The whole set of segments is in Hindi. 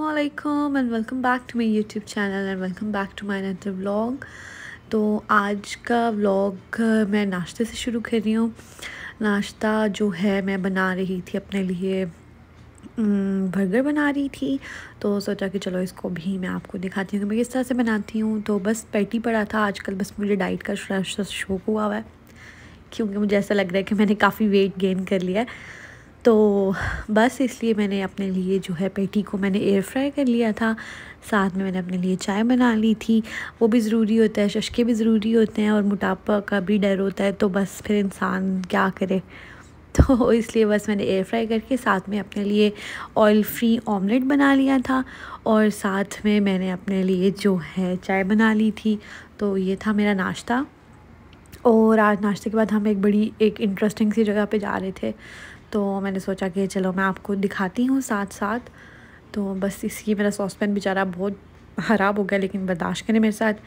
असलकम and welcome back to my YouTube channel and welcome back to my another vlog तो आज का व्लॉग मैं नाश्ते से शुरू कर रही हूँ नाश्ता जो है मैं बना रही थी अपने लिए बर्गर बना रही थी तो सोचा कि चलो इसको भी मैं आपको दिखाती हूँ कि मैं किस तरह से बनाती हूँ तो बस पैटी पड़ा था आजकल बस मुझे डाइट का शौक हुआ हुआ है क्योंकि मुझे ऐसा लग रहा है कि मैंने काफ़ी वेट गेन कर लिया है तो बस इसलिए मैंने अपने लिए जो है पेटी को मैंने एयर फ्राई कर लिया था साथ में मैंने अपने लिए चाय बना ली थी वो भी ज़रूरी होता है शशके भी ज़रूरी होते हैं और मोटापा का भी डर होता है तो बस फिर इंसान क्या करे तो इसलिए बस मैंने एयर फ्राई करके साथ में अपने लिए ऑयल फ्री ऑमलेट बना लिया था और साथ में मैंने अपने लिए जो है चाय बना ली थी तो ये था मेरा नाश्ता और आज नाश्ते के बाद हम एक बड़ी एक इंटरेस्टिंग सी जगह पे जा रहे थे तो मैंने सोचा कि चलो मैं आपको दिखाती हूँ साथ साथ तो बस इसकी मेरा सॉस पैन बेचारा बहुत ख़राब हो गया लेकिन बर्दाश्त करें मेरे साथ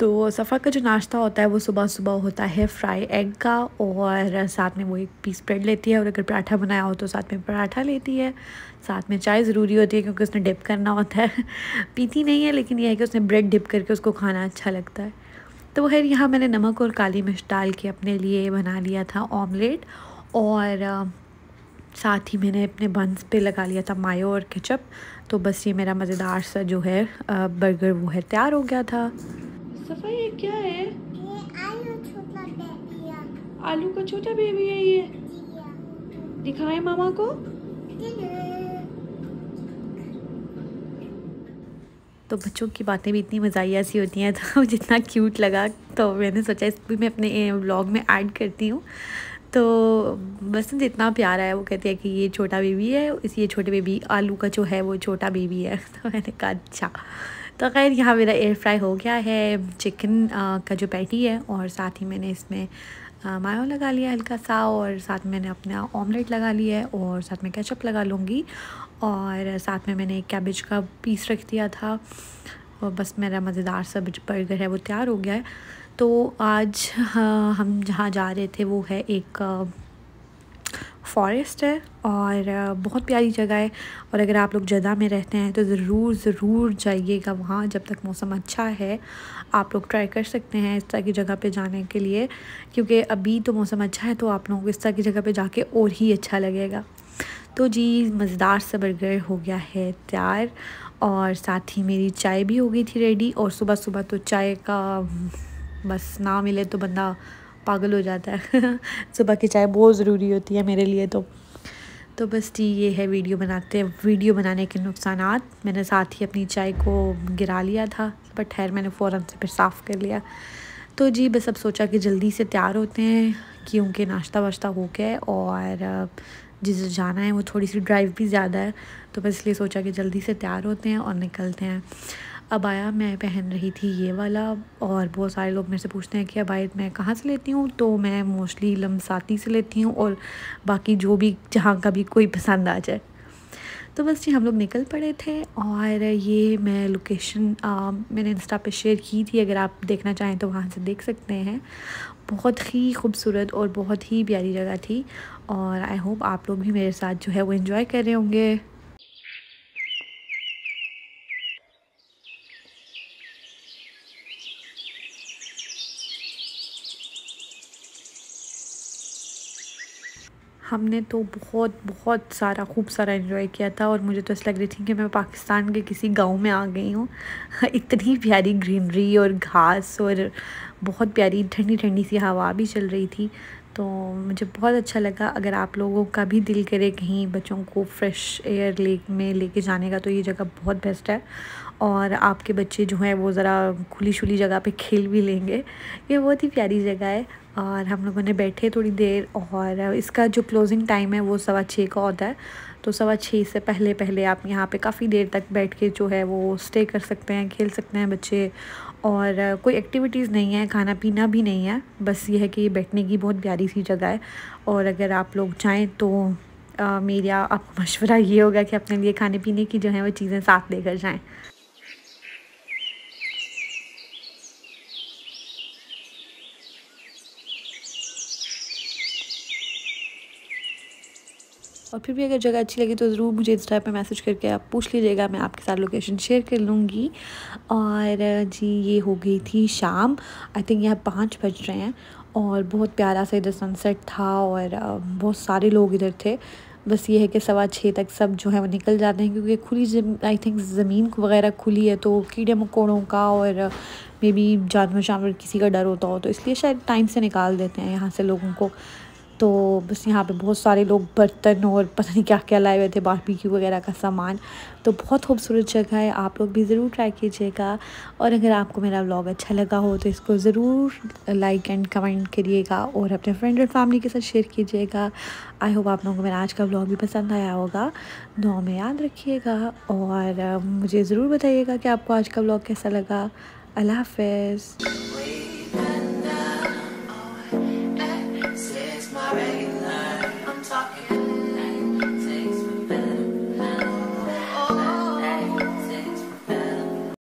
तो सफ़र का जो नाश्ता होता है वो सुबह सुबह होता है फ्राई एग का और साथ में वो एक पीस ब्रेड लेती है और अगर पराठा बनाया हो तो साथ में पराठा लेती है साथ में चाय ज़रूरी होती है क्योंकि उसने डिप करना होता है पीती नहीं है लेकिन यह है कि उसने ब्रेड डिप करके उसको खाना अच्छा लगता है तो खैर यहाँ मैंने नमक और काली मिर्च डाल के अपने लिए बना लिया था ऑमलेट और साथ ही मैंने अपने बंस पे लगा लिया था मायो और केचप तो बस ये मेरा मज़ेदार सा जो है बर्गर वो है तैयार हो गया था सफ़ा ये क्या है आलू का छोटा बेबी है ये हाँ। दिखाए मामा को तो बच्चों की बातें भी इतनी मज़ाइया सी होती हैं तो जितना क्यूट लगा तो मैंने सोचा इसको भी मैं अपने व्लॉग में ऐड करती हूँ तो बसंत इतना प्यारा है वो कहती है कि ये छोटा बेबी है इस ये छोटे बेबी आलू का जो है वो छोटा बेबी है तो मैंने कहा अच्छा तो खैर यहाँ मेरा एयर फ्राई हो गया है चिकन का जो पैटी है और साथ ही मैंने इसमें मायो लगा लिया हल्का सा और साथ में मैंने अपना ऑमलेट लगा लिया है और साथ में कैचअप लगा लूँगी और साथ में मैंने कैबेज का पीस रख दिया था और बस मेरा मज़ेदार सा बर्गर है वो तैयार हो गया है तो आज हाँ, हम जहाँ जा रहे थे वो है एक फॉरेस्ट है और बहुत प्यारी जगह है और अगर आप लोग जदा में रहते हैं तो ज़रूर ज़रूर जाइएगा वहाँ जब तक मौसम अच्छा है आप लोग ट्राई कर सकते हैं इस तरह की जगह पे जाने के लिए क्योंकि अभी तो मौसम अच्छा है तो आप लोगों को इस तरह की जगह पे जाके और ही अच्छा लगेगा तो जी मज़ेदार सा बर्गर हो गया है तैयार और साथ ही मेरी चाय भी हो गई थी रेडी और सुबह सुबह तो चाय का बस ना मिले तो बंदा पागल हो जाता है सुबह की चाय बहुत ज़रूरी होती है मेरे लिए तो तो बस जी ये है वीडियो बनाते वीडियो बनाने के नुकसान मैंने साथ ही अपनी चाय को गिरा लिया था बट ठहर मैंने फ़ौर से फिर साफ़ कर लिया तो जी बस अब सोचा कि जल्दी से तैयार होते हैं क्योंकि नाश्ता वाश्ता हो गया और जिसे जाना है वो थोड़ी सी ड्राइव भी ज़्यादा है तो बस इसलिए सोचा कि जल्दी से तैयार होते हैं और निकलते हैं अबाया मैं पहन रही थी ये वाला और बहुत सारे लोग मेरे से पूछते हैं कि अबाया मैं कहाँ से लेती हूँ तो मैं मोस्टली लमसाती से लेती हूँ और बाकी जो भी जहाँ का भी कोई पसंद आ जाए तो बस जी हम लोग निकल पड़े थे और ये मैं लोकेशन मैंने इंस्टा पे शेयर की थी अगर आप देखना चाहें तो वहाँ से देख सकते हैं बहुत ही खूबसूरत और बहुत ही प्यारी जगह थी और आई होप आप लोग भी मेरे साथ जो है वो इन्जॉय कर रहे होंगे हमने तो बहुत बहुत सारा खूब सारा इन्जॉय किया था और मुझे तो ऐसा लग रही थी कि मैं पाकिस्तान के किसी गांव में आ गई हूँ इतनी प्यारी ग्रीनरी और घास और बहुत प्यारी ठंडी ठंडी सी हवा भी चल रही थी तो मुझे बहुत अच्छा लगा अगर आप लोगों का भी दिल करे कहीं बच्चों को फ्रेश एयर लेक में लेके जाने का तो ये जगह बहुत बेस्ट है और आपके बच्चे जो हैं वो ज़रा खुली शुली जगह पे खेल भी लेंगे ये बहुत ही प्यारी जगह है और हम लोगों ने बैठे थोड़ी देर और इसका जो क्लोजिंग टाइम है वो सवा छः का होता है तो सवा छः से पहले पहले आप यहाँ पे काफ़ी देर तक बैठ के जो है वो स्टे कर सकते हैं खेल सकते हैं बच्चे और कोई एक्टिविटीज़ नहीं है खाना पीना भी नहीं है बस ये है कि बैठने की बहुत प्यारी सी जगह है और अगर आप लोग चाहें तो Uh, मेरा आपको मशवरा ये होगा कि अपने लिए खाने पीने की जो है वो चीज़ें साथ लेकर जाएं और फिर भी अगर जगह अच्छी लगी तो ज़रूर मुझे इंस्टा पर मैसेज करके आप पूछ लीजिएगा मैं आपके साथ लोकेशन शेयर कर लूँगी और जी ये हो गई थी शाम आई थिंक यहाँ पाँच बज रहे हैं और बहुत प्यारा सा इधर सनसेट था और बहुत सारे लोग इधर थे बस ये है कि सवा छः तक सब जो है वो निकल जाते हैं क्योंकि खुली आई थिंक ज़मीन वगैरह खुली है तो कीड़े मकोड़ों का और मे बी जानवर शानवर किसी का डर होता हो तो इसलिए शायद टाइम से निकाल देते हैं यहाँ से लोगों को तो बस यहाँ पे बहुत सारे लोग बर्तन और पता नहीं क्या क्या लाए हुए थे बारबेक्यू वगैरह का सामान तो बहुत खूबसूरत जगह है आप लोग भी ज़रूर ट्राई कीजिएगा और अगर आपको मेरा व्लॉग अच्छा लगा हो तो इसको ज़रूर लाइक एंड कमेंट करिएगा और अपने फ्रेंड और फैमिली के साथ शेयर कीजिएगा आई होप आप लोगों को मेरा आज का व्लॉग भी पसंद आया होगा दो में याद रखिएगा और मुझे ज़रूर बताइएगा कि आपको आज का व्लॉग कैसा लगा अल्लाह हाफ